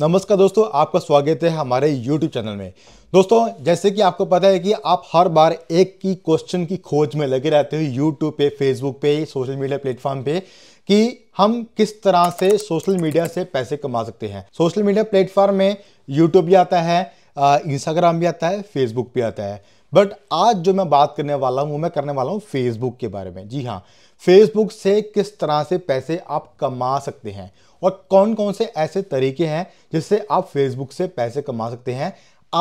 नमस्कार दोस्तों आपका स्वागत है हमारे YouTube चैनल में दोस्तों जैसे कि आपको पता है कि आप हर बार एक की क्वेश्चन की खोज में लगे रहते हो YouTube पे Facebook पे सोशल मीडिया प्लेटफॉर्म पे कि हम किस तरह से सोशल मीडिया से पैसे कमा सकते हैं सोशल मीडिया प्लेटफॉर्म में यूट्यूब भी आता है इंस्टाग्राम भी आता है फेसबुक भी आता है बट आज जो मैं बात करने वाला हूं वो मैं करने वाला हूँ फेसबुक के बारे में जी हाँ फेसबुक से किस तरह से पैसे आप कमा सकते हैं और कौन कौन से ऐसे तरीके हैं जिससे आप फेसबुक से पैसे कमा सकते हैं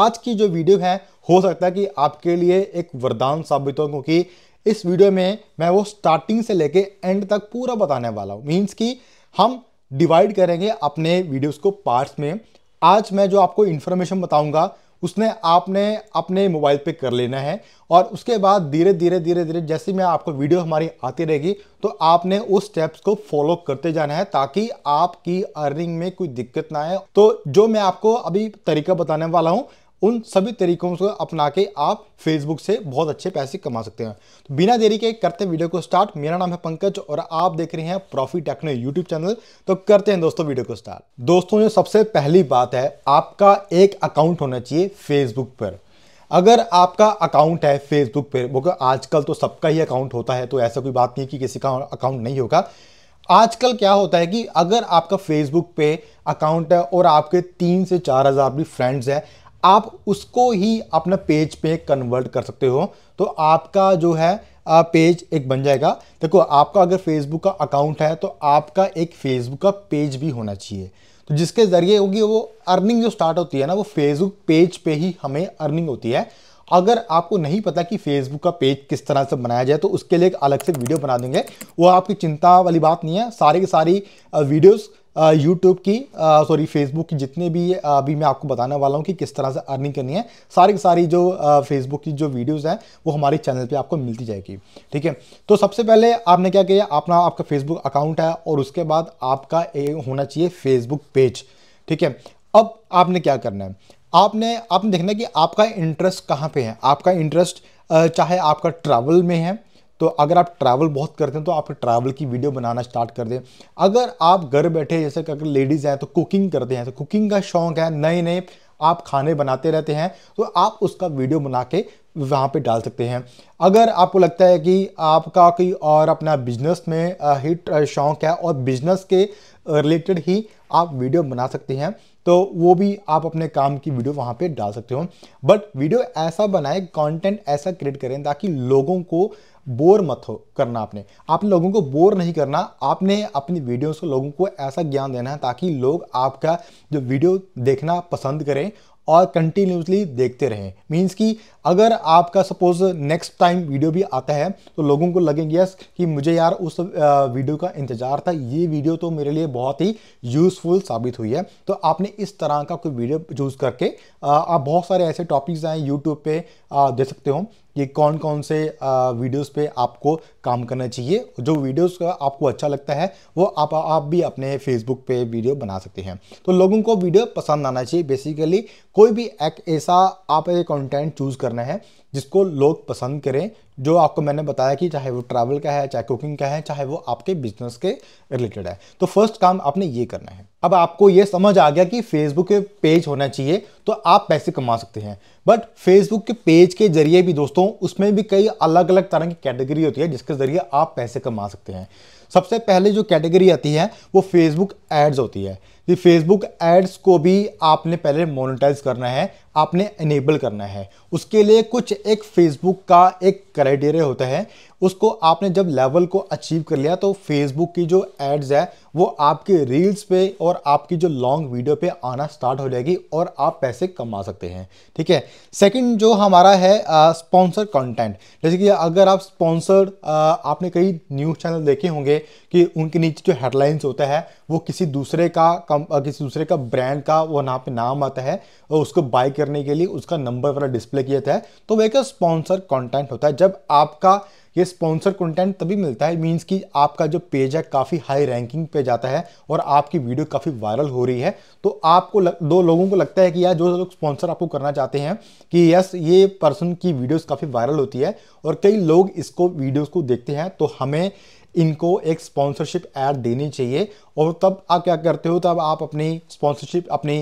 आज की जो वीडियो है हो सकता है कि आपके लिए एक वरदान साबित हो क्योंकि इस वीडियो में मैं वो स्टार्टिंग से लेके एंड तक पूरा बताने वाला हूँ मीन्स कि हम डिवाइड करेंगे अपने वीडियोस को पार्ट्स में आज मैं जो आपको इन्फॉर्मेशन बताऊंगा उसने आपने अपने मोबाइल पे कर लेना है और उसके बाद धीरे धीरे धीरे धीरे जैसे मैं आपको वीडियो हमारी आती रहेगी तो आपने उस स्टेप्स को फॉलो करते जाना है ताकि आपकी अर्निंग में कोई दिक्कत ना आए तो जो मैं आपको अभी तरीका बताने वाला हूँ उन सभी तरीकों को अपना के आप फेसबुक से बहुत अच्छे पैसे कमा सकते हैं तो बिना देरी के करते हैं वीडियो को स्टार्ट मेरा नाम है पंकज और आप देख रहे हैं प्रॉफिट टेक्नो यूट्यूब चैनल तो करते हैं दोस्तों वीडियो को स्टार्ट दोस्तों जो सबसे पहली बात है आपका एक अकाउंट होना चाहिए फेसबुक पर अगर आपका अकाउंट है फेसबुक पर वो आजकल तो सबका ही अकाउंट होता है तो ऐसा कोई बात नहीं कि किसी का अकाउंट नहीं होगा आजकल क्या होता है कि अगर आपका फेसबुक पे अकाउंट है और आपके तीन से चार हज़ार भी फ्रेंड्स हैं आप उसको ही अपना पेज पे कन्वर्ट कर सकते हो तो आपका जो है पेज एक बन जाएगा देखो आपका अगर फेसबुक का अकाउंट है तो आपका एक फेसबुक का पेज भी होना चाहिए तो जिसके ज़रिए होगी वो अर्निंग जो स्टार्ट होती है ना वो फेसबुक पेज पे ही हमें अर्निंग होती है अगर आपको नहीं पता कि फेसबुक का पेज किस तरह से बनाया जाए तो उसके लिए एक अलग से वीडियो बना देंगे वो आपकी चिंता वाली बात नहीं है सारी की सारी वीडियोज़ यूट्यूब की सॉरी फेसबुक की जितने भी अभी मैं आपको बताने वाला हूँ कि किस तरह से अर्निंग करनी है सारी की सारी जो फेसबुक की जो वीडियोज़ हैं वो हमारे चैनल पर आपको मिलती जाएगी ठीक है तो सबसे पहले आपने क्या किया अपना आपका फेसबुक अकाउंट है और उसके बाद आपका होना चाहिए फेसबुक पेज ठीक है अब आपने क्या करना है आपने आपने देखना है कि आपका इंटरेस्ट कहाँ पर है आपका इंटरेस्ट चाहे आपका ट्रैवल में है तो अगर आप ट्रैवल बहुत करते हैं तो आप ट्रैवल की वीडियो बनाना स्टार्ट कर दें अगर आप घर बैठे जैसे अगर लेडीज़ हैं तो कुकिंग करते हैं तो कुकिंग का शौक़ है नए नए आप खाने बनाते रहते हैं तो आप उसका वीडियो बना के वहाँ पे डाल सकते हैं अगर आपको लगता है कि आपका कोई और अपना बिजनेस में हिट शौक है और बिजनेस के रिलेटेड ही आप वीडियो बना सकते हैं तो वो भी आप अपने काम की वीडियो वहाँ पे डाल सकते हो बट वीडियो ऐसा बनाए कंटेंट ऐसा क्रिएट करें ताकि लोगों को बोर मत हो करना आपने आप लोगों को बोर नहीं करना आपने अपनी वीडियोस को लोगों को ऐसा ज्ञान देना है ताकि लोग आपका जो वीडियो देखना पसंद करें और कंटिन्यूसली देखते रहें मीन्स कि अगर आपका सपोज नेक्स्ट टाइम वीडियो भी आता है तो लोगों को लगेंगे यस कि मुझे यार उस वीडियो का इंतजार था ये वीडियो तो मेरे लिए बहुत ही यूज़फुल साबित हुई है तो आपने इस तरह का कोई वीडियो चूज़ करके आप बहुत सारे ऐसे टॉपिक्स हैं यूट्यूब पे दे सकते हो कि कौन कौन से वीडियोस पे आपको काम करना चाहिए जो वीडियोस का आपको अच्छा लगता है वो आप आप भी अपने फेसबुक पे वीडियो बना सकते हैं तो लोगों को वीडियो पसंद आना चाहिए बेसिकली कोई भी एक ऐसा आप कंटेंट चूज़ करना है जिसको लोग पसंद करें जो आपको मैंने बताया कि चाहे वो ट्रैवल का है चाहे कुकिंग का है चाहे वो आपके बिजनेस के रिलेटेड है तो फर्स्ट काम आपने ये करना है अब आपको ये समझ आ गया कि फेसबुक पे पेज होना चाहिए तो आप पैसे कमा सकते हैं बट फेसबुक के पेज के जरिए भी दोस्तों उसमें भी कई अलग अलग तरह की कैटेगरी होती है जिसके जरिए आप पैसे कमा सकते हैं सबसे पहले जो कैटेगरी आती है वो फेसबुक एड्स होती है ये फेसबुक एड्स को भी आपने पहले मोनेटाइज करना है आपने इनेबल करना है उसके लिए कुछ एक फेसबुक का एक क्राइटेरिया होता है उसको आपने जब लेवल को अचीव कर लिया तो फेसबुक की जो एड्स है वो आपके रील्स पे और आपकी जो लॉन्ग वीडियो पे आना स्टार्ट हो जाएगी और आप पैसे कमा सकते हैं ठीक है सेकंड जो हमारा है स्पॉन्सर uh, कंटेंट जैसे कि अगर आप स्पॉन्सर्ड uh, आपने कई न्यूज़ चैनल देखे होंगे कि उनके नीचे जो हेडलाइंस होता है वो किसी दूसरे का कम किसी दूसरे का ब्रांड का वो यहाँ पे नाम आता है और उसको बाय करने के लिए उसका नंबर वाला डिस्प्ले किया जाता है तो वह एक स्पॉन्सर कॉन्टेंट होता है जब आपका ये स्पॉन्सर कंटेंट तभी मिलता है मींस कि आपका जो पेज है काफ़ी हाई रैंकिंग पे जाता है और आपकी वीडियो काफ़ी वायरल हो रही है तो आपको लग, दो लोगों को लगता है कि यार जो लोग स्पॉन्सर आपको करना चाहते हैं कि यस ये पर्सन की वीडियोस काफ़ी वायरल होती है और कई लोग इसको वीडियोस को देखते हैं तो हमें इनको एक स्पॉन्सरशिप ऐड देनी चाहिए और तब आप क्या करते हो तब आप अपनी स्पॉन्सरशिप अपनी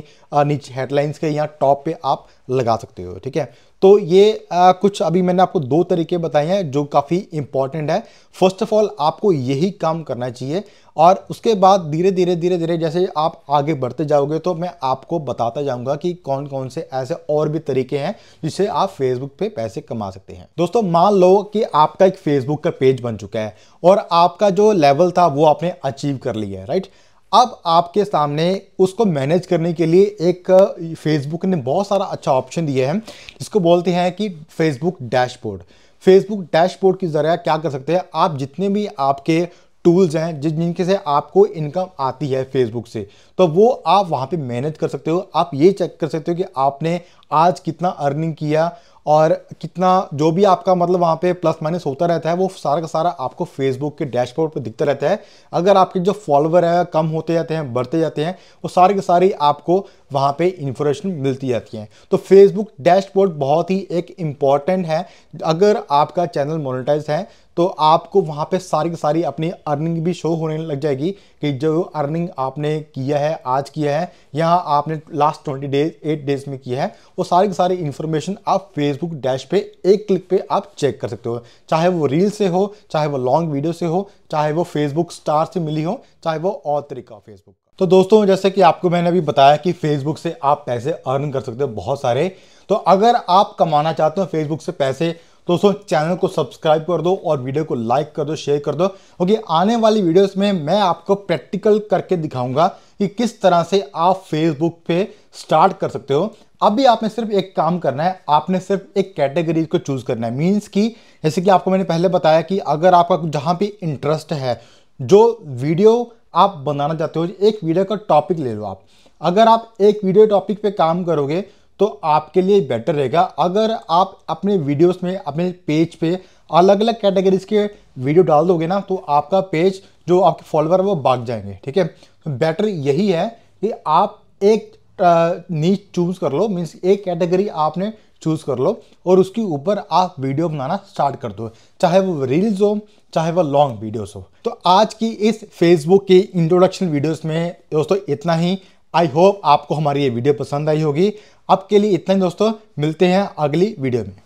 नीचे हेडलाइंस के या टॉप पे आप लगा सकते हो ठीक है तो ये आ, कुछ अभी मैंने आपको दो तरीके बताए हैं जो काफ़ी इंपॉर्टेंट है फर्स्ट ऑफ ऑल आपको यही काम करना चाहिए और उसके बाद धीरे धीरे धीरे धीरे जैसे आप आगे बढ़ते जाओगे तो मैं आपको बताता जाऊंगा कि कौन कौन से ऐसे और भी तरीके हैं जिससे आप फेसबुक पे पैसे कमा सकते हैं दोस्तों मान लो कि आपका एक फेसबुक का पेज बन चुका है और आपका जो लेवल था वो आपने अचीव कर लिया है राइट अब आपके सामने उसको मैनेज करने के लिए एक फेसबुक ने बहुत सारा अच्छा ऑप्शन दिया है जिसको बोलते हैं कि फेसबुक डैशबोर्ड फेसबुक डैशबोर्ड के ज़रिए क्या कर सकते हैं आप जितने भी आपके टूल्स हैं जिन जिनके से आपको इनकम आती है फेसबुक से तो वो आप वहाँ पे मैनेज कर सकते हो आप ये चेक कर सकते हो कि आपने आज कितना अर्निंग किया और कितना जो भी आपका मतलब वहाँ पे प्लस माइनस होता रहता है वो सारा का सारा आपको फेसबुक के डैशबोर्ड पे दिखता रहता है अगर आपके जो फॉलोवर है कम होते जाते हैं बढ़ते जाते हैं वो सारे के सारी आपको वहाँ पे इंफॉर्मेशन मिलती जाती है तो फेसबुक डैशबोर्ड बहुत ही एक इम्पॉर्टेंट है अगर आपका चैनल मोनिटाइज है तो आपको वहाँ पे सारी की सारी अपनी अर्निंग भी शो होने लग जाएगी कि जो अर्निंग आपने किया है आज किया है या आपने last twenty days eight days में किया है वो सारी की सारी इन्फॉर्मेशन आप फेसबुक डैश पे एक क्लिक पे आप चेक कर सकते हो चाहे वो रील से हो चाहे वो लॉन्ग वीडियो से हो चाहे वो फेसबुक स्टार से मिली हो चाहे वो और तरीका फेसबुक का तो दोस्तों जैसे कि आपको मैंने अभी बताया कि फेसबुक से आप पैसे अर्न कर सकते हो बहुत सारे तो अगर आप कमाना चाहते हो फेसबुक से पैसे दोस्तों चैनल को सब्सक्राइब कर दो और वीडियो को लाइक कर दो शेयर कर दो क्योंकि आने वाली वीडियोस में मैं आपको प्रैक्टिकल करके दिखाऊंगा कि किस तरह से आप फेसबुक पे स्टार्ट कर सकते हो अभी आपने सिर्फ एक काम करना है आपने सिर्फ एक कैटेगरी को चूज करना है मीन्स की जैसे कि आपको मैंने पहले बताया कि अगर आपका जहाँ भी इंटरेस्ट है जो वीडियो आप बनाना चाहते हो एक वीडियो का टॉपिक ले लो आप अगर आप एक वीडियो टॉपिक पे काम करोगे तो आपके लिए बेटर रहेगा अगर आप अपने वीडियोस में अपने पेज पे अलग अलग कैटेगरीज के वीडियो डाल दोगे ना तो आपका पेज जो आपके फॉलोअर है वो भाग जाएंगे ठीक है तो बेटर यही है कि आप एक नीच चूज़ कर लो मीन्स एक कैटेगरी आपने चूज़ कर लो और उसके ऊपर आप वीडियो बनाना स्टार्ट कर दो चाहे वो रील्स हो चाहे वो लॉन्ग वीडियोस हो तो आज की इस फेसबुक की इंट्रोडक्शन वीडियोस में दोस्तों इतना ही आई होप आपको हमारी ये वीडियो पसंद आई होगी अब के लिए इतना ही दोस्तों मिलते हैं अगली वीडियो में